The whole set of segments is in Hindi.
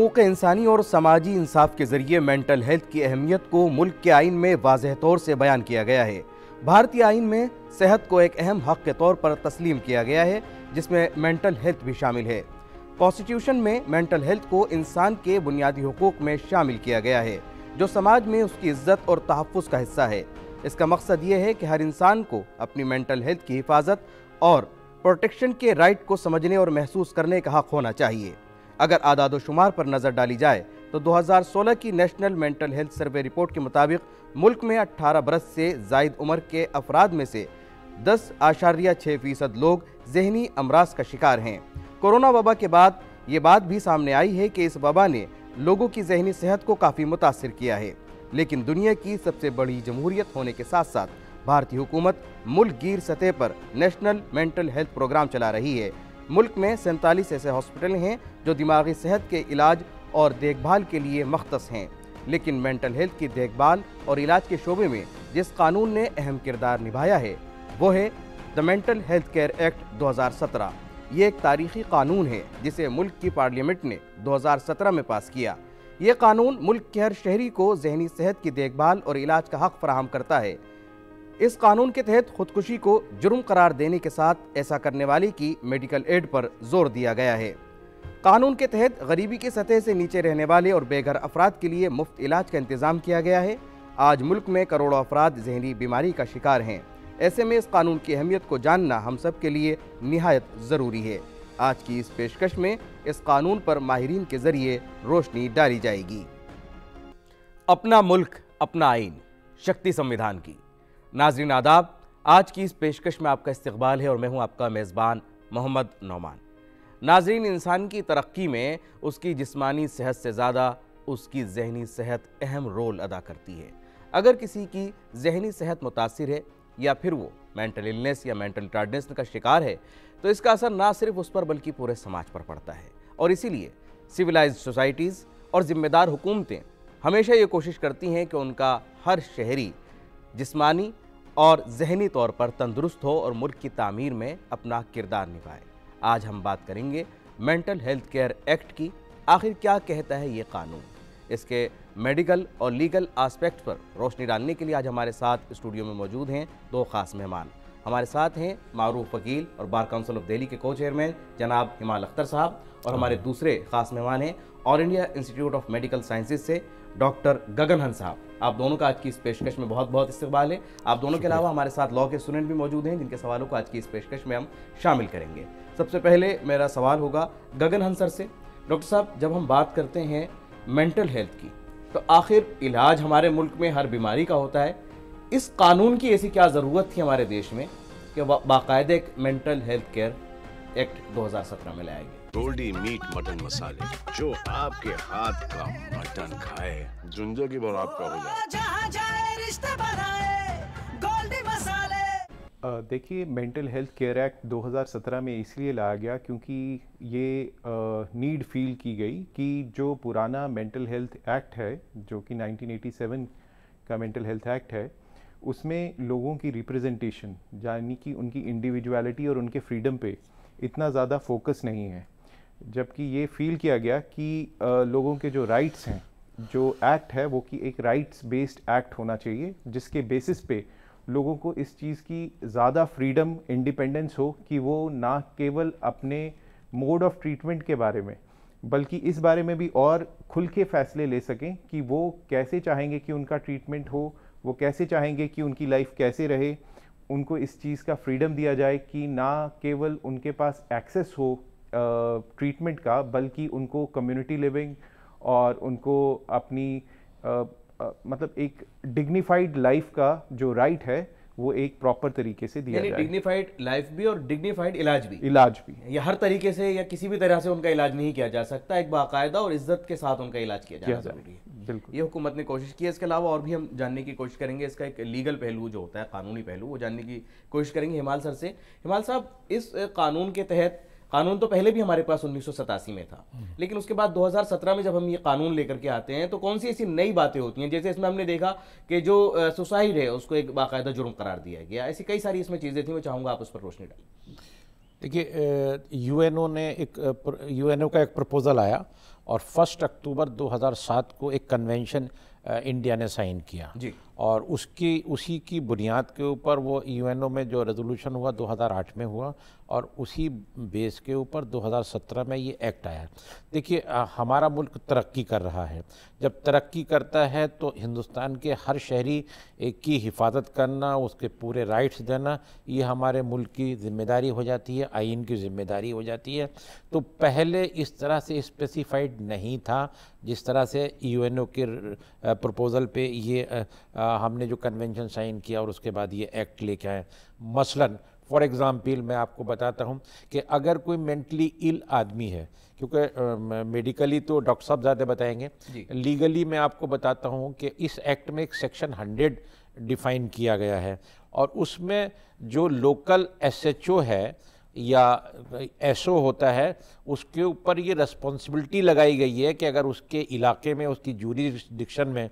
हकूक़ इंसानी और समाजी इंसाफ के जरिए मेंटल हेल्थ की अहमियत को मुल्क के आइन में वाज तौर से बयान किया गया है भारतीय आइन में सेहत को एक अहम हक के तौर पर तस्लीम किया गया है जिसमें मेंटल हेल्थ भी शामिल है कॉन्स्टिट्यूशन में मेंटल हेल्थ को इंसान के बुनियादी हकूक़ में शामिल किया गया है जो समाज में उसकी इज्जत और तहफ़ का हिस्सा है इसका मकसद ये है कि हर इंसान को अपनी मेंटल हेल्थ की हिफाजत और प्रोटेक्शन के राइट को समझने और महसूस करने का हक होना चाहिए अगर आदाद शुमार पर नज़र डाली जाए तो 2016 की national mental health survey report के मुताबिक मुल्क में 18 बरस से जायद उम्र के अफराद में से दस आशारिया छः फीसद लोग जहनी अमराज का शिकार हैं कोरोना वबा के बाद ये बात भी सामने आई है कि इस वबा ने लोगों की जहनी सेहत को काफ़ी मुतासर किया है लेकिन दुनिया की सबसे बड़ी जमहूरियत होने के साथ साथ भारतीय हुकूमत गिर सतह पर नेशनल मेंटल हेल्थ प्रोग्राम चला रही है मुल्क में सैंतालीस ऐसे हॉस्पिटल हैं जो दिमागी सेहत के इलाज और देखभाल के लिए मख्तस हैं लेकिन मेंटल हेल्थ की देखभाल और इलाज के शोबे में जिस कानून ने अहम किरदार निभाया है वो है the mental health care act 2017 ये एक तारीखी कानून है जिसे मुल्क की पार्लियामेंट ने 2017 में पास किया ये कानून मुल्क के हर शहरी को जहनी सेहत की देखभाल और इलाज का हक फ्राहम करता है इस कानून के तहत खुदकुशी को जुर्म करार देने के साथ ऐसा करने वाले की मेडिकल एड पर जोर दिया गया है कानून के तहत गरीबी की सतह से नीचे रहने वाले और बेघर अफराद के लिए मुफ्त इलाज का इंतजाम किया गया है आज मुल्क में करोड़ों अफराद जहनी बीमारी का शिकार हैं ऐसे में इस कानून की अहमियत को जानना हम सब के लिए नहायत ज़रूरी है आज की इस पेशकश में इस कानून पर माहरीन के जरिए रोशनी डाली जाएगी अपना मुल्क अपना आइन शक्ति संविधान की नाजरीन आदाब आज की इस पेशकश में आपका इस्तबाल है और मैं हूँ आपका मेज़बान मोहम्मद नौमान नाजरीन इंसान की तरक्की में उसकी जिस्मानी सेहत से ज़्यादा उसकी जहनी सेहत अहम रोल अदा करती है अगर किसी की जहनी सेहत मुतासर है या फिर वो मेंटल इलनेस या मेंटल टार्डनेस का शिकार है तो इसका असर ना सिर्फ उस पर बल्कि पूरे समाज पर पड़ता है और इसीलिए सिविलाइज सोसाइटीज़ और ज़िम्मेदार हुकूमतें हमेशा ये कोशिश करती हैं कि उनका हर शहरी जिस्मानी और जहनी तौर पर तंदुरुस्त हो और मुल्क की तमीर में अपना किरदार निभाए आज हम बात करेंगे मेंटल हेल्थ केयर एक्ट की आखिर क्या कहता है ये कानून इसके मेडिकल और लीगल आस्पेक्ट पर रोशनी डालने के लिए आज हमारे साथ स्टूडियो में मौजूद हैं दो खास मेहमान हमारे साथ हैं मरूफ वकील और बार काउंसिल ऑफ दिल्ली के को चेयरमैन जनाब हिमाल अख्तर साहब और हमारे दूसरे खास मेहमान हैं All India Institute of Medical Sciences से डॉक्टर गगन हन साहब आप दोनों का आज की इस पेशकश में बहुत बहुत इस्तेबाल है आप दोनों के अलावा हमारे साथ लॉ के स्टूडेंट भी मौजूद हैं जिनके सवालों को आज की इस पेशकश में हम शामिल करेंगे सबसे पहले मेरा सवाल होगा गगन हंसर से डॉक्टर साहब जब हम बात करते हैं मेंटल हेल्थ की तो आखिर इलाज हमारे मुल्क में हर बीमारी का होता है इस कानून की ऐसी क्या ज़रूरत थी हमारे देश में कि बाकायदे एक मेंटल हेल्थ केयर एक्ट 2017 में लाया गया गोल्डी मीट मटन मसाले जो आपके हाथ का मटन खाए जुंजो की बार आपका हो जाए देखिए मेंटल हेल्थ केयर एक्ट 2017 में इसलिए लाया गया क्योंकि ये नीड फील की गई कि जो पुराना मेंटल हेल्थ एक्ट है जो कि 1987 का मेंटल हेल्थ एक्ट है उसमें लोगों की रिप्रेजेंटेशन यानी कि उनकी इंडिविजुअलिटी और उनके फ्रीडम पे इतना ज़्यादा फोकस नहीं है जबकि ये फील किया गया कि लोगों के जो राइट्स हैं जो एक्ट है वो कि एक राइट्स बेस्ड एक्ट होना चाहिए जिसके बेसिस पे लोगों को इस चीज़ की ज़्यादा फ्रीडम इंडिपेंडेंस हो कि वो ना केवल अपने मोड ऑफ ट्रीटमेंट के बारे में बल्कि इस बारे में भी और खुल के फैसले ले सकें कि वो कैसे चाहेंगे कि उनका ट्रीटमेंट हो वो कैसे चाहेंगे कि उनकी लाइफ कैसे रहे उनको इस चीज़ का फ्रीडम दिया जाए कि ना केवल उनके पास एक्सेस हो ट्रीटमेंट का बल्कि उनको कम्युनिटी लिविंग और उनको अपनी आ, आ, मतलब एक डिग्निफाइड लाइफ का जो राइट है वो एक प्रॉपर तरीके से दिया जाए डिग्निफाइड लाइफ भी और डिग्निफाइड इलाज भी इलाज भी या हर तरीके से या किसी भी तरह से उनका इलाज नहीं किया जा सकता एक बाकायदा और इज्जत के साथ उनका इलाज किया जाना जरूरी है बिल्कुल ये हुकूमत ने कोशिश की है इसके अलावा और भी हम जानने की कोशिश करेंगे इसका एक लीगल पहलू जो होता है कानूनी पहलू वो जानने की कोशिश करेंगे हिमाल सर से हिमाल साहब इस कानून के तहत कानून तो पहले भी हमारे पास उन्नीस में था लेकिन उसके बाद 2017 में जब हम ये कानून लेकर के आते हैं तो कौन सी ऐसी नई बातें होती हैं जैसे इसमें हमने देखा कि जो सुसाइड है उसको एक बाकायदा जुर्म करार दिया गया ऐसी कई सारी इसमें चीज़ें थी मैं चाहूँगा आप उस पर रोशनी डालें देखिए यूएनओ ने एक यूएनओ का एक प्रपोज़ल आया और फर्स्ट अक्टूबर 2007 को एक कन्वेंशन इंडिया ने साइन किया जी और उसकी उसी की बुनियाद के ऊपर वो यूएनओ e में जो रेजोल्यूशन हुआ 2008 में हुआ और उसी बेस के ऊपर 2017 में ये एक्ट आया देखिए हमारा मुल्क तरक्की कर रहा है जब तरक्की करता है तो हिंदुस्तान के हर शहरी की हिफाजत करना उसके पूरे राइट्स देना ये हमारे मुल्क की जिम्मेदारी हो जाती है आइन की जिम्मेदारी हो जाती है तो पहले इस तरह से स्पेसिफाइड नहीं था जिस तरह से यू e के प्रपोज़ल पर ये आ, हमने जो कन्वेंशन साइन किया और उसके बाद ये एक्ट लेके आए मसलन फॉर एग्ज़ाम्पल मैं आपको बताता हूँ कि अगर कोई मेंटली इल आदमी है क्योंकि मेडिकली तो डॉक्टर साहब ज़्यादा बताएंगे लीगली मैं आपको बताता हूँ कि इस एक्ट में एक सेक्शन हंड्रेड डिफाइन किया गया है और उसमें जो लोकल एसएचओ है या एसओ होता है उसके ऊपर ये रिस्पॉन्सिबिलिटी लगाई गई है कि अगर उसके इलाके में उसकी जूरी डिक्शन में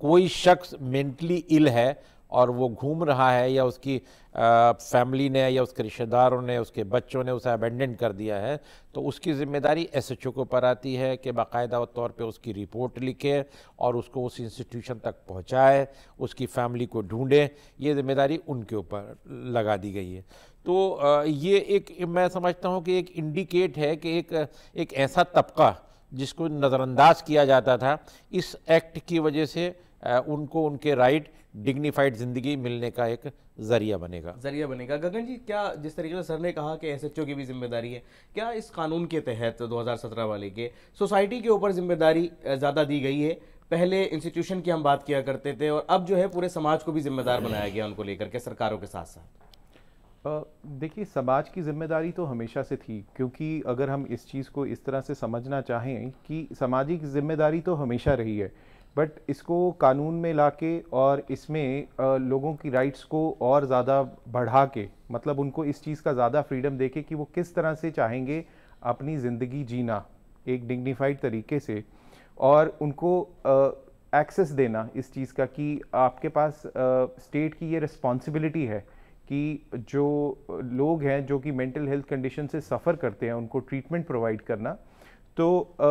कोई शख्स मेंटली इल है और वो घूम रहा है या उसकी फैमिली ने या उसके रिश्तेदारों ने उसके बच्चों ने उसे अबेंडन कर दिया है तो उसकी ज़िम्मेदारी एस एच ओ के ऊपर आती है कि बाकायदा तौर पे उसकी रिपोर्ट लिखे और उसको उस इंस्टीट्यूशन तक पहुंचाए उसकी फैमिली को ढूंढे ये ज़िम्मेदारी उनके ऊपर लगा दी गई है तो ये एक मैं समझता हूँ कि एक इंडिकेट है कि एक एक ऐसा तबका जिसको नज़रअंदाज किया जाता था इस एक्ट की वजह से उनको उनके राइट डिग्निफाइड ज़िंदगी मिलने का एक जरिया बनेगा जरिया बनेगा गगन जी क्या जिस तरीके से सर ने कहा कि एस की भी जिम्मेदारी है क्या इस कानून के तहत 2017 वाले के सोसाइटी के ऊपर जिम्मेदारी ज़्यादा दी गई है पहले इंस्टीट्यूशन की हम बात किया करते थे और अब जो है पूरे समाज को भी जिम्मेदार बनाया गया उनको लेकर के सरकारों के साथ साथ देखिए समाज की जिम्मेदारी तो हमेशा से थी क्योंकि अगर हम इस चीज़ को इस तरह से समझना चाहें कि सामाजिक जिम्मेदारी तो हमेशा रही है बट इसको कानून में ला के और इसमें लोगों की राइट्स को और ज़्यादा बढ़ा के मतलब उनको इस चीज़ का ज़्यादा फ्रीडम दे के कि वो किस तरह से चाहेंगे अपनी ज़िंदगी जीना एक डिग्निफाइड तरीके से और उनको एक्सेस देना इस चीज़ का कि आपके पास स्टेट की ये रिस्पॉन्सिबिलिटी है कि जो लोग हैं जो कि मेंटल हेल्थ कंडीशन से सफ़र करते हैं उनको ट्रीटमेंट प्रोवाइड करना तो आ,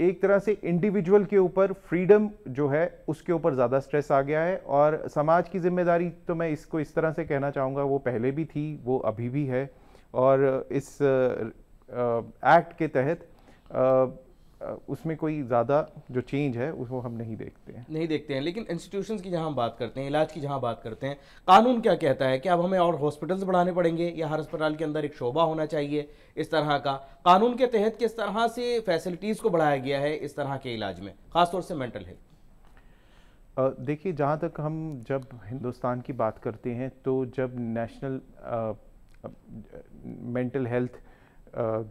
एक तरह से इंडिविजुअल के ऊपर फ्रीडम जो है उसके ऊपर ज़्यादा स्ट्रेस आ गया है और समाज की जिम्मेदारी तो मैं इसको इस तरह से कहना चाहूँगा वो पहले भी थी वो अभी भी है और इस एक्ट के तहत उसमें कोई ज़्यादा जो चेंज है उसको हम नहीं देखते हैं नहीं देखते हैं लेकिन इंस्टीट्यूशंस की जहाँ हम बात करते हैं इलाज की जहाँ बात करते हैं कानून क्या कहता है कि अब हमें और हॉस्पिटल्स बढ़ाने पड़ेंगे या हर अस्पताल के अंदर एक शोभा होना चाहिए इस तरह का कानून के तहत किस तरह से फैसिलिटीज़ को बढ़ाया गया है इस तरह के इलाज में ख़ासतौर से मेंटल हेल्थ देखिए जहाँ तक हम जब हिंदुस्तान की बात करते हैं तो जब नेशनल मेंटल हेल्थ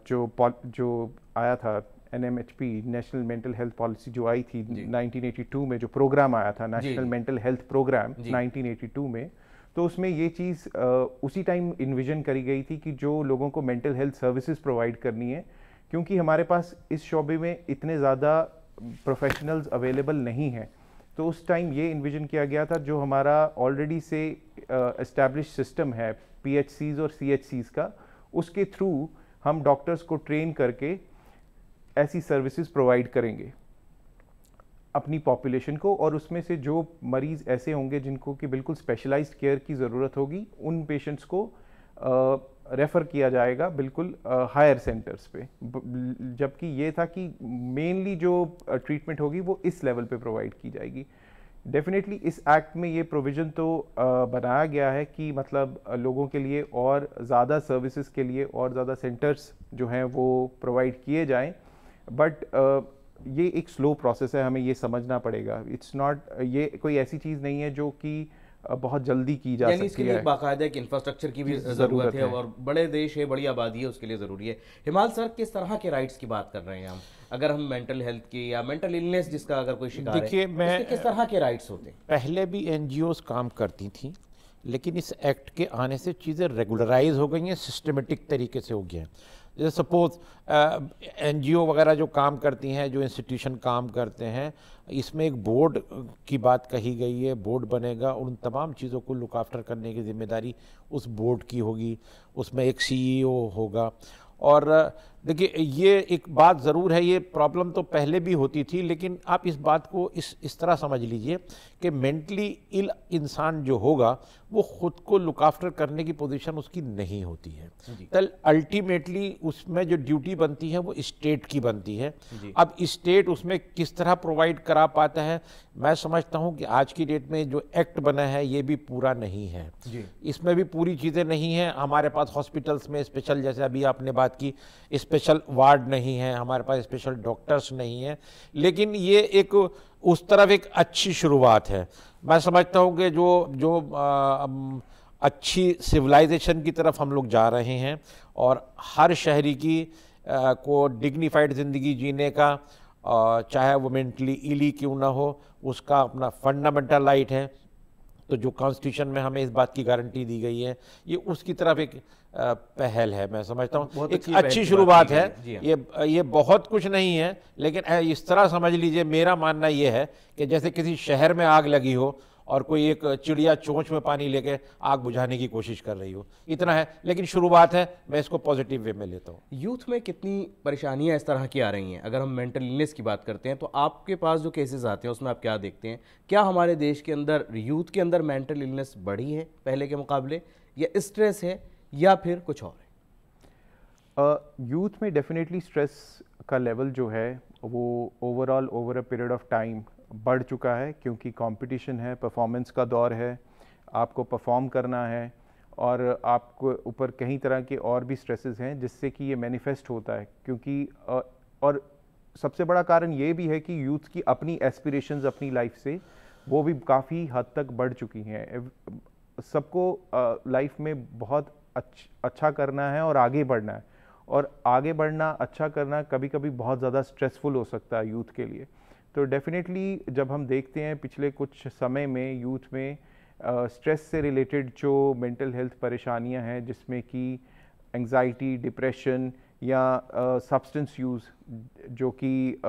जो जो आया था NMHP national mental health policy जो आई थी 1982 में जो प्रोग्राम आया था नेशनल मेंटल हेल्थ प्रोग्राम 1982 में तो उसमें ये चीज़ उसी टाइम इन्विजन करी गई थी कि जो लोगों को मेंटल हेल्थ सर्विसेज प्रोवाइड करनी है क्योंकि हमारे पास इस शोबे में इतने ज़्यादा प्रोफेशनल्स अवेलेबल नहीं हैं तो उस टाइम ये इन्विजन किया गया था जो हमारा ऑलरेडी से इस्टेब्लिश सिस्टम है पी और सी का उसके थ्रू हम डॉक्टर्स को ट्रेन करके ऐसी सर्विसेज प्रोवाइड करेंगे अपनी पॉपुलेशन को और उसमें से जो मरीज़ ऐसे होंगे जिनको कि बिल्कुल स्पेशलाइज केयर की ज़रूरत होगी उन पेशेंट्स को रेफ़र किया जाएगा बिल्कुल हायर सेंटर्स पे जबकि ये था कि मेनली जो ट्रीटमेंट होगी वो इस लेवल पे प्रोवाइड की जाएगी डेफिनेटली इस एक्ट में ये प्रोविज़न तो बनाया गया है कि मतलब लोगों के लिए और ज़्यादा सर्विसेज के लिए और ज़्यादा सेंटर्स जो हैं वो प्रोवाइड किए जाएँ बट uh, ये एक स्लो प्रोसेस है हमें ये समझना पड़ेगा इट्स नॉट ये कोई ऐसी चीज़ नहीं है जो कि बहुत जल्दी की जा सकती इसके लिए बाकायदा एक इंफ्रास्ट्रक्चर की भी ज़रूरत है, है और बड़े देश है बड़ी आबादी है उसके लिए ज़रूरी है हिमाल सर किस तरह के राइट्स की बात कर रहे हैं हम अगर हम मेंटल हेल्थ की या मेंटल इलनेस जिसका अगर कोई शिकार देखिए तो मैं किस तरह के राइट्स होते हैं पहले भी एन काम करती थी लेकिन इस एक्ट के आने से चीज़ें रेगुलराइज हो गई हैं सिस्टमेटिक तरीके से हो गई हैं जैसे सपोज एन वगैरह जो काम करती हैं जो इंस्टीट्यूशन काम करते हैं इसमें एक बोर्ड की बात कही गई है बोर्ड बनेगा उन तमाम चीज़ों को लुक आफ्टर करने की जिम्मेदारी उस बोर्ड की होगी उसमें एक सीईओ e होगा और देखिए ये एक बात ज़रूर है ये प्रॉब्लम तो पहले भी होती थी लेकिन आप इस बात को इस इस तरह समझ लीजिए कि मेंटली इल इंसान जो होगा वो ख़ुद को लुकाफ्टर करने की पोजीशन उसकी नहीं होती है तल अल्टीमेटली उसमें जो ड्यूटी बनती है वो स्टेट की बनती है अब स्टेट उसमें किस तरह प्रोवाइड करा पाता है मैं समझता हूँ कि आज की डेट में जो एक्ट बना है ये भी पूरा नहीं है इसमें भी पूरी चीज़ें नहीं हैं हमारे पास हॉस्पिटल्स में स्पेशल जैसे अभी आपने बात की इस स्पेशल वार्ड नहीं है हमारे पास स्पेशल डॉक्टर्स नहीं हैं लेकिन ये एक उस तरफ एक अच्छी शुरुआत है मैं समझता हूँ कि जो जो आ, अच्छी सिविलाइजेशन की तरफ हम लोग जा रहे हैं और हर शहरी की आ, को डिग्निफाइड ज़िंदगी जीने का आ, चाहे वो मेंटली इली क्यों ना हो उसका अपना फंडामेंटल राइट है तो जो कॉन्स्टिट्यूशन में हमें इस बात की गारंटी दी गई है ये उसकी तरफ एक पहल है मैं समझता हूँ एक अच्छी शुरुआत है ये हाँ। ये बहुत कुछ नहीं है लेकिन इस तरह समझ लीजिए मेरा मानना ये है कि जैसे किसी शहर में आग लगी हो और कोई एक चिड़िया चोंच में पानी लेके आग बुझाने की कोशिश कर रही हो इतना है लेकिन शुरुआत है मैं इसको पॉजिटिव वे में लेता हूँ यूथ में कितनी परेशानियाँ इस तरह की आ रही हैं अगर हम मेंटल इलनेस की बात करते हैं तो आपके पास जो केसेज आते हैं उसमें आप क्या देखते हैं क्या हमारे देश के अंदर यूथ के अंदर मेंटल इलनेस बढ़ी है पहले के मुकाबले या स्ट्रेस है या फिर कुछ और यूथ uh, में डेफिनेटली स्ट्रेस का लेवल जो है वो overall over a period of time बढ़ चुका है क्योंकि कंपटीशन है परफॉर्मेंस का दौर है आपको परफॉर्म करना है और आपको ऊपर कहीं तरह के और भी स्ट्रेसेस हैं जिससे कि ये मैनिफेस्ट होता है क्योंकि और सबसे बड़ा कारण ये भी है कि यूथ की अपनी एस्पिरेशंस अपनी लाइफ से वो भी काफ़ी हद तक बढ़ चुकी हैं सबको लाइफ में बहुत अच्छ, अच्छा करना है और आगे बढ़ना है और आगे बढ़ना अच्छा करना कभी कभी बहुत ज़्यादा स्ट्रेसफुल हो सकता है यूथ के लिए तो डेफ़िनेटली जब हम देखते हैं पिछले कुछ समय में यूथ में स्ट्रेस uh, से रिलेटेड जो मेंटल हेल्थ परेशानियां हैं जिसमें कि एंजाइटी डिप्रेशन या सब्सटेंस uh, यूज़ जो कि uh,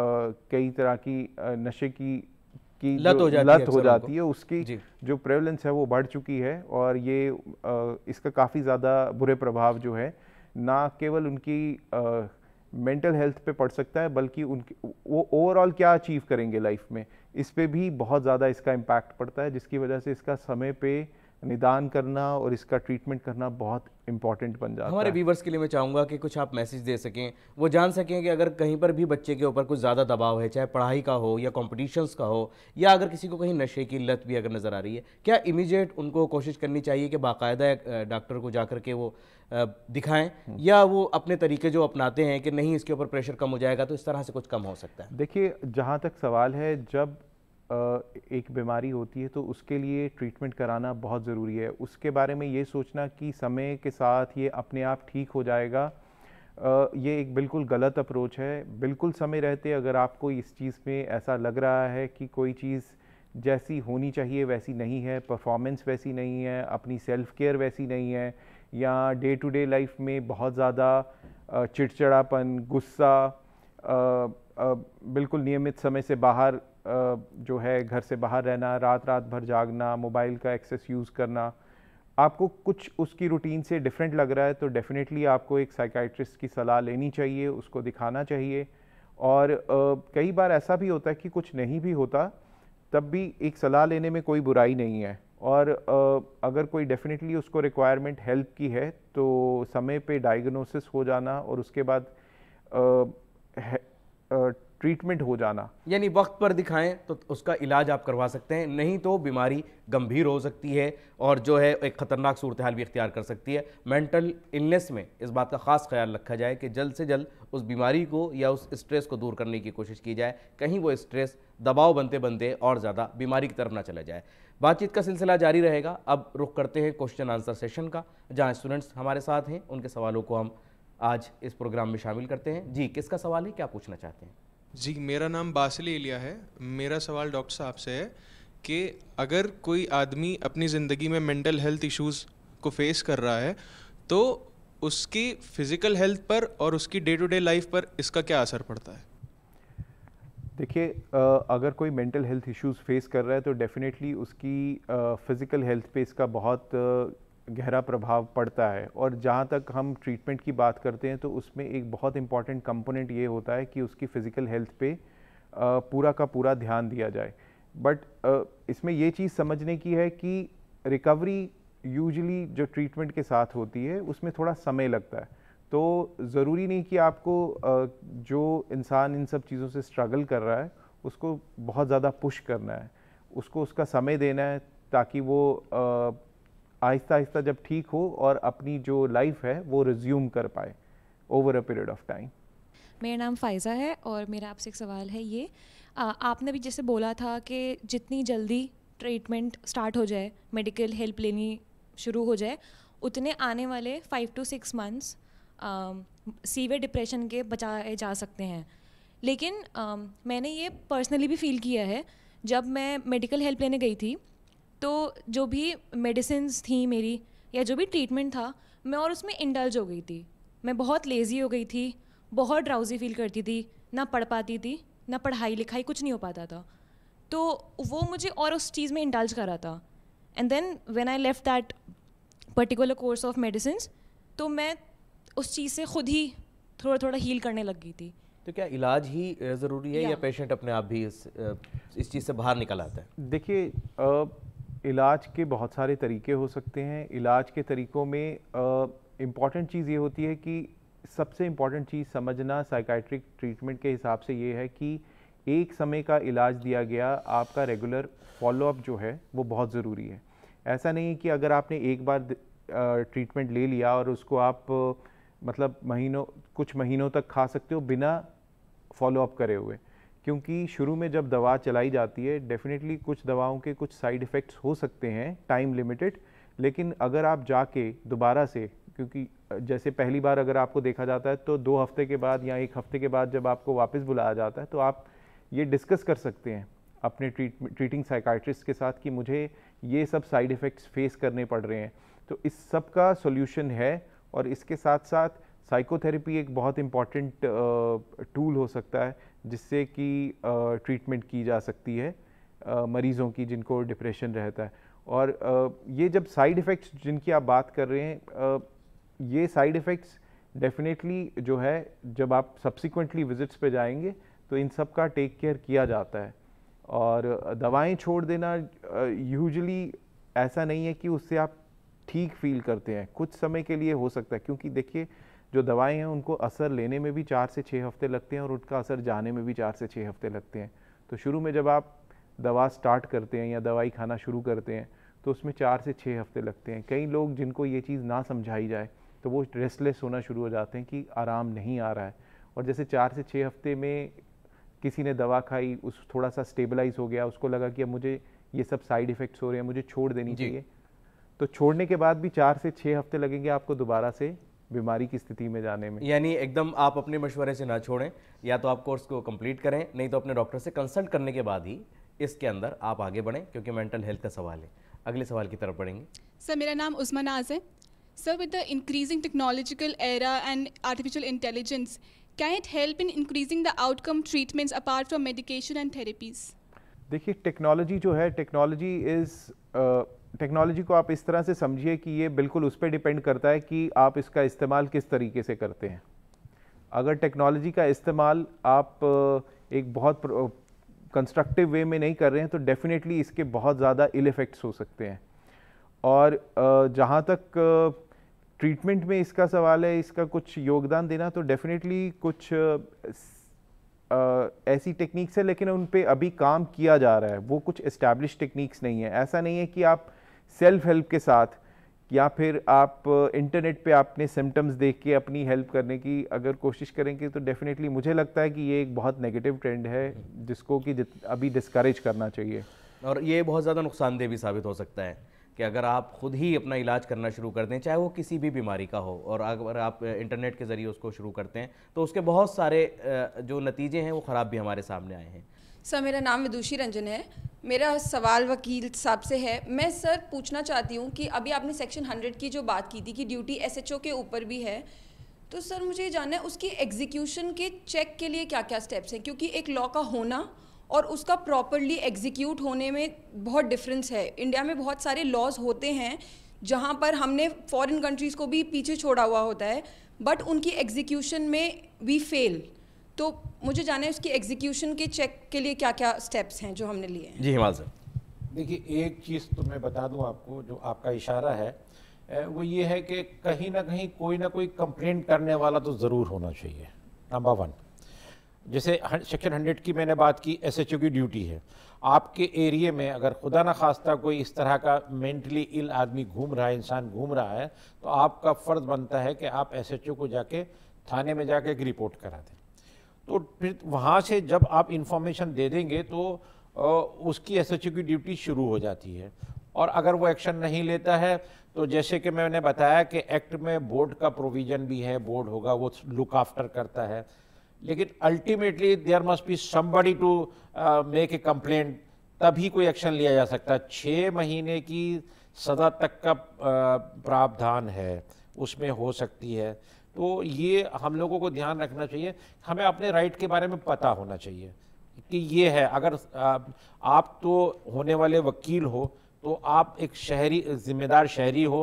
कई तरह की uh, नशे की की लत हो जाती लत है, हो जाती है उसकी जो प्रेवलेंस है वो बढ़ चुकी है और ये uh, इसका काफ़ी ज़्यादा बुरे प्रभाव जो है ना केवल उनकी uh, मेंटल हेल्थ पे पड़ सकता है बल्कि उनके वो ओवरऑल क्या अचीव करेंगे लाइफ में इस पर भी बहुत ज़्यादा इसका इम्पैक्ट पड़ता है जिसकी वजह से इसका समय पे निदान करना और इसका ट्रीटमेंट करना बहुत इंपॉर्टेंट बन जाता हमारे व्यूवर्स के लिए मैं चाहूँगा कि कुछ आप मैसेज दे सकें वो जान सकें कि अगर कहीं पर भी बच्चे के ऊपर कुछ ज़्यादा दबाव है चाहे पढ़ाई का हो या कॉम्पिटिशन्स का हो या अगर किसी को कहीं नशे की लत भी अगर नज़र आ रही है क्या इमीजिएट उनको कोशिश करनी चाहिए कि बाकायदा डॉक्टर को जा के वो दिखाएं हम्म। या वो अपने तरीके जो अपनाते हैं कि नहीं इसके ऊपर प्रेशर कम हो जाएगा तो इस तरह से कुछ कम हो सकता है देखिए जहाँ तक सवाल है जब एक बीमारी होती है तो उसके लिए ट्रीटमेंट कराना बहुत ज़रूरी है उसके बारे में ये सोचना कि समय के साथ ये अपने आप ठीक हो जाएगा ये एक बिल्कुल गलत अप्रोच है बिल्कुल समय रहते अगर आपको इस चीज़ में ऐसा लग रहा है कि कोई चीज़ जैसी होनी चाहिए वैसी नहीं है परफॉर्मेंस वैसी नहीं है अपनी सेल्फ़ केयर वैसी नहीं है या डे टू डे लाइफ में बहुत ज़्यादा चिड़चिड़ापन गुस्सा बिल्कुल नियमित समय से बाहर जो है घर से बाहर रहना रात रात भर जागना मोबाइल का एक्सेस यूज़ करना आपको कुछ उसकी रूटीन से डिफरेंट लग रहा है तो डेफ़िनेटली आपको एक साइकाइट्रिस्ट की सलाह लेनी चाहिए उसको दिखाना चाहिए और कई बार ऐसा भी होता है कि कुछ नहीं भी होता तब भी एक सलाह लेने में कोई बुराई नहीं है और अगर कोई डेफ़िनेटली उसको रिक्वायरमेंट हेल्प की है तो समय पे डायग्नोसिस हो जाना और उसके बाद ट्रीटमेंट हो जाना यानी वक्त पर दिखाएं तो उसका इलाज आप करवा सकते हैं नहीं तो बीमारी गंभीर हो सकती है और जो है एक ख़तरनाक सूरत हाल भी इख्तियार कर सकती है मेंटल इलनेस में इस बात का ख़ास ख्याल रखा जाए कि जल्द से जल्द उस बीमारी को या उस स्ट्रेस को दूर करने की कोशिश की जाए कहीं वो स्ट्रेस दबाव बनते बनते और ज़्यादा बीमारी की तरफ ना चला जाए बातचीत का सिलसिला जारी रहेगा अब रुख करते हैं क्वेश्चन आंसर सेशन का जहाँ स्टूडेंट्स हमारे साथ हैं उनके सवालों को हम आज इस प्रोग्राम में शामिल करते हैं जी किसका सवाल है क्या पूछना चाहते हैं जी मेरा नाम बासिल एलिया है मेरा सवाल डॉक्टर साहब से है कि अगर कोई आदमी अपनी ज़िंदगी में मेंटल हेल्थ इश्यूज को फेस कर रहा है तो उसकी फिज़िकल हेल्थ पर और उसकी डे टू डे लाइफ पर इसका क्या असर पड़ता है देखिए अगर कोई मेंटल हेल्थ इश्यूज फेस कर रहा है तो डेफ़िनेटली उसकी फ़िज़िकल हेल्थ पे इसका बहुत गहरा प्रभाव पड़ता है और जहाँ तक हम ट्रीटमेंट की बात करते हैं तो उसमें एक बहुत इंपॉर्टेंट कंपोनेंट ये होता है कि उसकी फ़िज़िकल हेल्थ पे पूरा का पूरा ध्यान दिया जाए बट इसमें ये चीज़ समझने की है कि रिकवरी यूजली जो ट्रीटमेंट के साथ होती है उसमें थोड़ा समय लगता है तो ज़रूरी नहीं कि आपको जो इंसान इन सब चीज़ों से स्ट्रगल कर रहा है उसको बहुत ज़्यादा पुश करना है उसको उसका समय देना है ताकि वो आहिस्ता आहिस्ता जब ठीक हो और अपनी जो लाइफ है वो रिज्यूम कर पाए over a period of time मेरा नाम फ़ायज़ा है और मेरा आपसे एक सवाल है ये आ, आपने भी जैसे बोला था कि जितनी जल्दी ट्रीटमेंट स्टार्ट हो जाए मेडिकल हेल्प लेनी शुरू हो जाए उतने आने वाले five two six months severe depression के बचाए जा सकते हैं लेकिन आ, मैंने ये पर्सनली भी फील किया है जब मैं मेडिकल हेल्प लेने गई थी तो जो भी मेडिसिन थी मेरी या जो भी ट्रीटमेंट था मैं और उसमें इंडल्ज हो गई थी मैं बहुत लेज़ी हो गई थी बहुत ड्राउजी फील करती थी ना पढ़ पाती थी ना पढ़ाई लिखाई कुछ नहीं हो पाता था तो वो मुझे और उस चीज़ में इंडल्ज करा था and then when I left that particular course of medicine तो मैं उस चीज़ से खुद ही थोड़ा थोड़ा हील करने लग गई थी तो क्या इलाज ही ज़रूरी है या पेशेंट अपने आप भी इस इस चीज़ से बाहर निकल आता है देखिए इलाज के बहुत सारे तरीके हो सकते हैं इलाज के तरीक़ों में इम्पॉर्टेंट चीज़ ये होती है कि सबसे इम्पॉर्टेंट चीज़ समझना साइकाट्रिक ट्रीटमेंट के हिसाब से ये है कि एक समय का इलाज दिया गया आपका रेगुलर फॉलोअप जो है वो बहुत ज़रूरी है ऐसा नहीं है कि अगर आपने एक बार ट्रीटमेंट ले लिया और उसको आप मतलब महीनों कुछ महीनों तक खा सकते हो बिना फॉलोअप करे हुए क्योंकि शुरू में जब दवा चलाई जाती है डेफ़िनेटली कुछ दवाओं के कुछ साइड इफ़ेक्ट्स हो सकते हैं टाइम लिमिटेड लेकिन अगर आप जाके दोबारा से क्योंकि जैसे पहली बार अगर आपको देखा जाता है तो दो हफ्ते के बाद या एक हफ्ते के बाद जब आपको वापस बुलाया जाता है तो आप ये डिस्कस कर सकते हैं अपने ट्रीट ट्रीटिंग साइकाट्रिस्ट के साथ कि मुझे ये सब साइड इफ़ेक्ट्स फेस करने पड़ रहे हैं तो इस सब का सोल्यूशन है और इसके साथ साथ साइकोथेरेपी एक बहुत इम्पॉर्टेंट टूल हो सकता है जिससे कि ट्रीटमेंट की जा सकती है मरीज़ों की जिनको डिप्रेशन रहता है और ये जब साइड इफ़ेक्ट्स जिनकी आप बात कर रहे हैं ये साइड इफ़ेक्ट्स डेफिनेटली जो है जब आप सब्सिक्वेंटली विजिट्स पे जाएंगे तो इन सब का टेक केयर किया जाता है और दवाएं छोड़ देना यूजली ऐसा नहीं है कि उससे आप ठीक फील करते हैं कुछ समय के लिए हो सकता है क्योंकि देखिए जो दवाएं हैं उनको असर लेने में भी चार से छः हफ्ते लगते हैं और उनका असर जाने में भी चार से छः हफ्ते लगते हैं तो शुरू में जब आप दवा स्टार्ट करते हैं या दवाई खाना शुरू करते हैं तो उसमें चार से छः हफ्ते लगते हैं कई लोग जिनको ये चीज़ ना समझाई जाए तो वो रेस्टलेस होना शुरू हो जाते हैं कि आराम नहीं आ रहा है और जैसे चार से छः हफ्ते में किसी ने दवा खाई उस थोड़ा सा स्टेबलाइज हो गया उसको लगा कि अब मुझे ये सब साइड इफ़ेक्ट्स हो रहे हैं मुझे छोड़ देनी चाहिए तो छोड़ने के बाद भी चार से छः हफ्ते लगेंगे आपको दोबारा से बीमारी की स्थिति में जाने में यानी एकदम आप अपने मशवरे से ना छोड़ें या तो आप कोर्स को कंप्लीट करें नहीं तो अपने डॉक्टर से कंसल्ट करने के बाद ही इसके अंदर आप आगे बढ़ें क्योंकि मेंटल हेल्थ का सवाल है अगले सवाल की तरफ बढ़ेंगे सर मेरा नाम उस्मान नाज है sir with the increasing technological era and artificial intelligence can it help in increasing the outcome treatments apart from medication and therapies देखिए टेक्नोलॉजी जो है टेक्नोलॉजी इज़ टेक्नोलॉजी को आप इस तरह से समझिए कि ये बिल्कुल उस पर डिपेंड करता है कि आप इसका इस्तेमाल किस तरीके से करते हैं अगर टेक्नोलॉजी का इस्तेमाल आप एक बहुत कंस्ट्रक्टिव वे में नहीं कर रहे हैं तो डेफ़िनेटली इसके बहुत ज़्यादा इल इफ़ेक्ट्स हो सकते हैं और जहाँ तक ट्रीटमेंट में इसका सवाल है इसका कुछ योगदान देना तो डेफ़िनेटली कुछ ऐसी टेक्निक्स है लेकिन उन पर अभी काम किया जा रहा है वो कुछ इस्टेब्लिश टेक्निक्स नहीं है ऐसा नहीं है कि आप सेल्फ हेल्प के साथ या फिर आप इंटरनेट पे आपने सिम्टम्स देख के अपनी हेल्प करने की अगर कोशिश करेंगे तो डेफिनेटली मुझे लगता है कि ये एक बहुत नेगेटिव ट्रेंड है जिसको कि अभी डिस्करेज करना चाहिए और ये बहुत ज़्यादा नुकसानदेह भी साबित हो सकता है कि अगर आप खुद ही अपना इलाज करना शुरू कर दें चाहे वो किसी भी बीमारी का हो और अगर आप इंटरनेट के ज़रिए उसको शुरू करते हैं तो उसके बहुत सारे जो नतीजे हैं वो ख़राब भी हमारे सामने आए हैं सर मेरा नाम विदुषी रंजन है मेरा सवाल वकील साहब से है मैं सर पूछना चाहती हूँ कि अभी आपने सेक्शन हंड्रेड की जो बात की थी कि ड्यूटी एसएचओ के ऊपर भी है तो सर मुझे ये जानना है उसकी एग्जीक्यूशन के चेक के लिए क्या क्या स्टेप्स हैं क्योंकि एक लॉ का होना और उसका प्रॉपरली एग्जीक्यूट होने में बहुत डिफरेंस है इंडिया में बहुत सारे लॉज होते हैं जहाँ पर हमने फॉरेन कंट्रीज़ को भी पीछे छोड़ा हुआ होता है बट उनकी एग्जीक्यूशन में वी फेल तो मुझे जाना है उसकी एग्जीक्यूशन के चेक के लिए क्या क्या स्टेप्स हैं जो हमने लिए हैं जी हिमाल सर देखिए एक चीज़ तो मैं बता दूं आपको जो आपका इशारा है वो ये है कि कहीं ना कहीं कोई ना कोई कंप्लेंट करने वाला तो ज़रूर होना चाहिए नंबर वन जैसे सेक्शन हंड्रेड की मैंने बात की एस एच ओ की ड्यूटी है आपके एरिए में अगर खुदा ना खास्ता कोई इस तरह का मेंटली इल आदमी घूम रहा है इंसान घूम रहा है तो आपका फ़र्ज़ बनता है कि आप एस एच ओ को जाके थाने में जाके एक रिपोर्ट करा दें तो फिर वहाँ से जब आप इन्फॉर्मेशन दे देंगे तो उसकी एस की ड्यूटी शुरू हो जाती है और अगर वो एक्शन नहीं लेता है तो जैसे कि मैंने बताया कि एक्ट में बोर्ड का प्रोविज़न भी है बोर्ड होगा वो लुक आफ्टर करता है लेकिन ultimately there must be somebody to make a complaint तभी कोई एक्शन लिया जा सकता है छः महीने की सदा तक का प्रावधान है उसमें हो सकती है तो ये हम लोगों को ध्यान रखना चाहिए हमें अपने राइट के बारे में पता होना चाहिए कि ये है अगर आप तो होने वाले वकील हो तो आप एक शहरी जिम्मेदार शहरी हो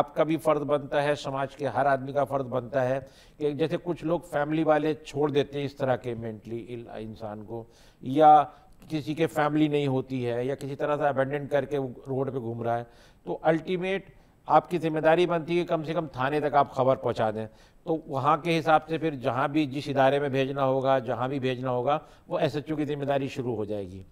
आपका भी फ़र्ज बनता है समाज के हर आदमी का फ़र्ज बनता है कि जैसे कुछ लोग फैमिली वाले छोड़ देते हैं इस तरह के मेंटली इंसान को या किसी के फैमिली नहीं होती है या किसी तरह से अबेंडेंट करके रोड पे घूम रहा है तो अल्टीमेट आपकी जिम्मेदारी बनती है कम से कम थाने तक आप खबर पहुंचा दें तो वहां के हिसाब से फिर जहां भी जिस इदारे में भेजना होगा जहां भी भेजना होगा वो एस एच ओ की जिम्मेदारी शुरू हो जाएगी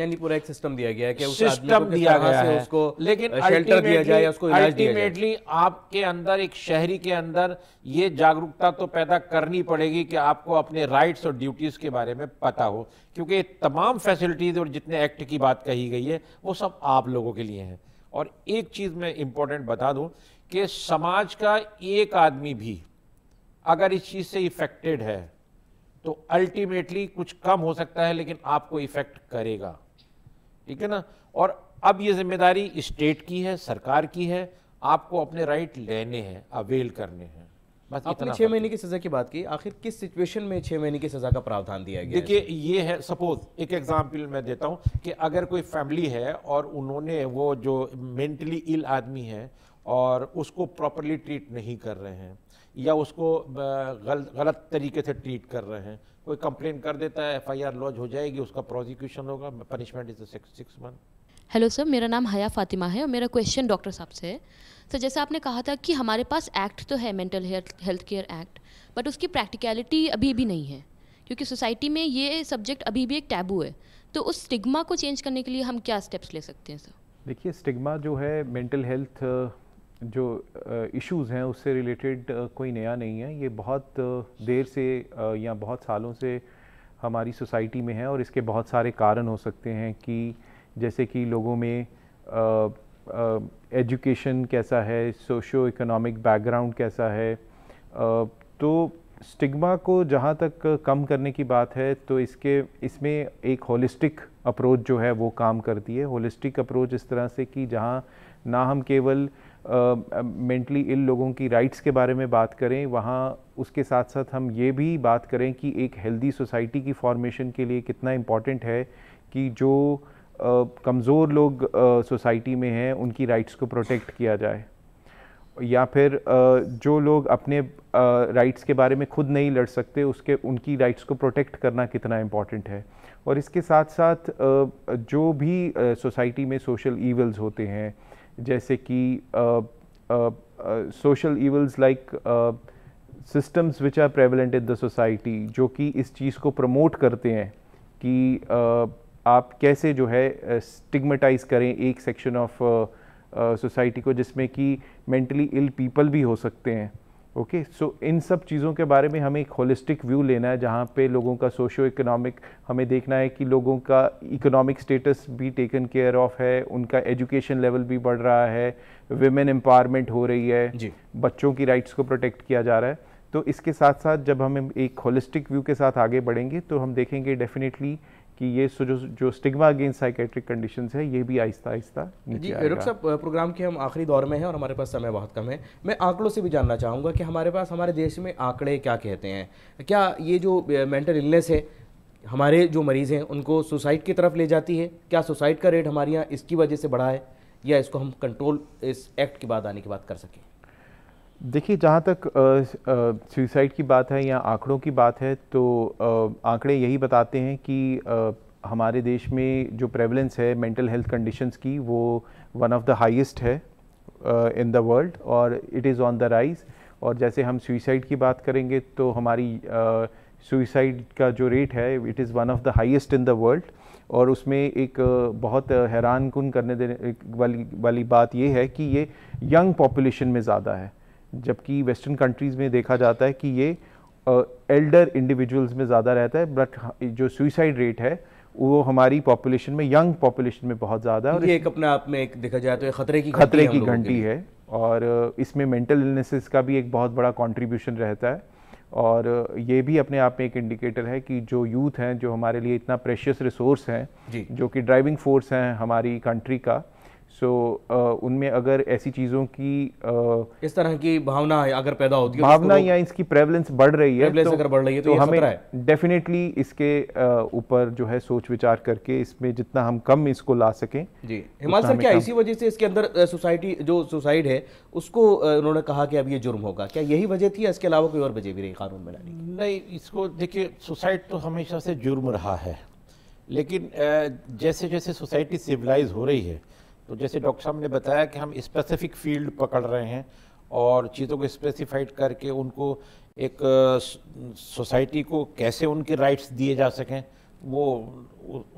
यानी पूरा एक सिस्टम दिया गया है कि सिस्टम दिया गया है उसको uh, लेकिन शेल्टर दिया जाए उसको अल्टीमेटली आपके अंदर एक शहरी के अंदर ये जागरूकता तो पैदा करनी पड़ेगी कि आपको अपने राइट्स और ड्यूटीज के बारे में पता हो क्योंकि तमाम फैसिलिटीज और जितने एक्ट की बात कही गई है वो सब आप लोगों के लिए हैं और एक चीज़ मैं इंपॉर्टेंट बता दूं कि समाज का एक आदमी भी अगर इस चीज़ से इफेक्टेड है तो अल्टीमेटली कुछ कम हो सकता है लेकिन आपको इफेक्ट करेगा ठीक है ना और अब ये जिम्मेदारी स्टेट की है सरकार की है आपको अपने राइट लेने हैं अवेल करने हैं आपने छः महीने की सज़ा की बात की आखिर किस सिचुएशन में छह महीने की सज़ा का प्रावधान दिया गया देखिए ये है सपोज एक एग्जाम्पल मैं देता हूँ कि अगर कोई फैमिली है और उन्होंने वो जो मेंटली इल आदमी है और उसको प्रॉपरली ट्रीट नहीं कर रहे हैं या उसको गल, गलत तरीके से ट्रीट कर रहे हैं कोई कंप्लेन कर देता है एफआईआर लॉज हो जाएगी उसका प्रोसिक्यूशन होगा punishment is six month hello sir मेरा नाम हया फातिमा है और मेरा क्वेश्चन डॉक्टर साहब से है सर तो जैसे आपने कहा था कि हमारे पास एक्ट तो है mental health care act but उसकी प्रैक्टिकलिटी अभी भी नहीं है क्योंकि सोसाइटी में ये सब्जेक्ट अभी भी एक टैबू है तो उस स्टिग्मा को चेंज करने के लिए हम क्या स्टेप्स ले सकते हैं सर देखिए स्टिग्मा जो है मेंटल हेल्थ जो इश्यूज हैं उससे रिलेटेड कोई नया नहीं है ये बहुत देर से या बहुत सालों से हमारी सोसाइटी में है और इसके बहुत सारे कारण हो सकते हैं कि जैसे कि लोगों में एजुकेशन uh, कैसा है सोशो इकोनॉमिक बैकग्राउंड कैसा है uh, तो स्टिग्मा को जहाँ तक कम करने की बात है तो इसके इसमें एक होलिस्टिक अप्रोच जो है वो काम करती है होलिस्टिक अप्रोच इस तरह से कि जहाँ ना हम केवल मेंटली uh, इल लोगों की राइट्स के बारे में बात करें वहाँ उसके साथ साथ हम ये भी बात करें कि एक हेल्दी सोसाइटी की फॉर्मेशन के लिए कितना इम्पॉर्टेंट है कि जो कमज़ोर लोग सोसाइटी में हैं उनकी राइट्स को प्रोटेक्ट किया जाए या फिर जो लोग अपने राइट्स के बारे में खुद नहीं लड़ सकते उसके उनकी राइट्स को प्रोटेक्ट करना कितना इम्पॉर्टेंट है और इसके साथ साथ जो भी सोसाइटी में सोशल ईवल्स होते हैं जैसे कि social evils like systems which are prevalent in the society जो कि इस चीज़ को प्रमोट करते हैं कि uh, आप कैसे जो है स्टिग्मेटाइज करें एक सेक्शन ऑफ सोसाइटी को जिसमें कि मेंटली इल पीपल भी हो सकते हैं ओके okay, सो so, इन सब चीज़ों के बारे में हमें एक होलिस्टिक व्यू लेना है जहाँ पे लोगों का सोशो इकोनॉमिक हमें देखना है कि लोगों का इकोनॉमिक स्टेटस भी टेकन केयर ऑफ है उनका एजुकेशन लेवल भी बढ़ रहा है वेमेन एम्पावरमेंट हो रही है जी. बच्चों की राइट्स को प्रोटेक्ट किया जा रहा है तो इसके साथ साथ जब हम एक होलिस्टिक व्यू के साथ आगे बढ़ेंगे तो हम देखेंगे डेफिनेटली कि ये जो जो स्टिग्मा अगेंस्ट साइकेट्रिक कंडीशन है ये भी आहिस्ता आहिस्ता जी डॉक्टर साहब प्रोग्राम के हम आखिरी दौर में हैं और हमारे पास समय बहुत कम है मैं आंकड़ों से भी जानना चाहूँगा कि हमारे पास हमारे देश में आंकड़े क्या कहते हैं क्या ये जो मेंटल इलनेस है हमारे जो मरीज़ हैं उनको सुसाइड की तरफ ले जाती है क्या सुसाइड का रेट हमारे यहाँ इसकी वजह से बढ़ा है या इसको हम कंट्रोल इस एक्ट के बाद आने की बात कर सकें देखिए जहाँ तक सुसाइड की बात है या आंकड़ों की बात है तो आंकड़े यही बताते हैं कि आ, हमारे देश में जो प्रेवलेंस है मेंटल हेल्थ कंडीशंस की वो वन ऑफ़ द हाईएस्ट है इन द वर्ल्ड और it is on the rise और जैसे हम सुइसाइड की बात करेंगे तो हमारी सुइसाइड का जो रेट है it is one of the highest in the world और उसमें एक बहुत हैरान कन करने देने वाली वाली बात ये है कि ये यंग पॉपुलेशन में ज़्यादा है जबकि वेस्टर्न कंट्रीज़ में देखा जाता है कि ये एल्डर uh, इंडिविजुअल्स में ज़्यादा रहता है बट जो सुइसाइड रेट है वो हमारी पॉपुलेशन में यंग पॉपुलेशन में बहुत ज़्यादा है और ये एक अपने आप में एक देखा जाए तो खतरे की खतरे की घंटी है और इसमें मेंटल इलनेसेस का भी एक बहुत बड़ा कंट्रीब्यूशन रहता है और ये भी अपने आप में एक इंडिकेटर है कि जो यूथ हैं जो हमारे लिए इतना प्रेशियस रिसोर्स हैं जो कि ड्राइविंग फोर्स हैं हमारी कंट्री का सो so, uh, उनमें अगर ऐसी चीज़ों की uh, इस तरह की भावना अगर पैदा होती है तो भावना या इसकी प्रेवलेंस बढ़ रही है तो, अगर बढ़ रही है तो, तो हमें डेफिनेटली इसके uh, ऊपर जो है सोच विचार करके इसमें जितना हम कम इसको ला सकें जी हिमाचल सर क्या इसी वजह से इसके अंदर सोसाइटी uh, जो सुसाइड है उसको uh, उन्होंने कहा कि अब ये जुर्म होगा क्या यही वजह थी इसके अलावा कोई और वजह भी रही कानून में नहीं इसको देखिए सुसाइड तो हमेशा से जुर्म रहा है लेकिन जैसे जैसे सोसाइटी सिविलाइज हो रही है तो जैसे डॉक्टर साहब ने बताया कि हम स्पेसिफिक फील्ड पकड़ रहे हैं और चीज़ों को स्पेसिफाइड करके उनको एक सोसाइटी को कैसे उनके राइट्स दिए जा सकें वो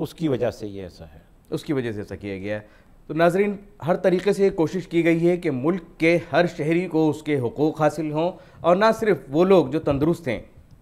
उसकी वजह से ये ऐसा है उसकी वजह से ऐसा किया गया है तो नाजरीन हर तरीके से कोशिश की गई है कि मुल्क के हर शहरी को उसके हकूक़ हासिल हों और ना सिर्फ वो लोग जो तंदरुस्त हैं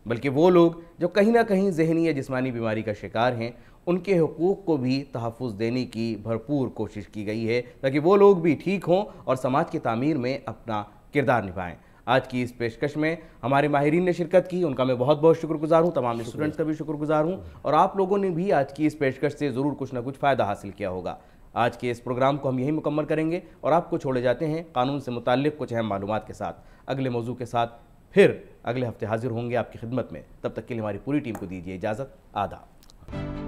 बल्कि वो लोग जो कहीं ना कहीं जहनी या जिसमानी बीमारी का शिकार हैं उनके हकूक़ को भी तहफ़ देने की भरपूर कोशिश की गई है ताकि वो लोग भी ठीक हों और समाज की तमीर में अपना किरदार निभाएँ आज की इस पेशकश में हमारे माहरीन ने शिरकत की उनका मैं बहुत बहुत शुक्रगुजार हूँ तमाम स्टूडेंट्स का भी शुक्रगुजार हूँ और आप लोगों ने भी आज की इस पेशकश से ज़रूर कुछ ना कुछ फ़ायदा हासिल किया होगा आज के इस प्रोग्राम को हम यही मुकम्मल करेंगे और आपको छोड़े जाते हैं कानून से मुतल कुछ अहम मालूम के साथ अगले मौजू के साथ फिर अगले हफ्ते हाजिर होंगे आपकी खिदमत में तब तक के लिए हमारी पूरी टीम को दीजिए इजाज़त आदा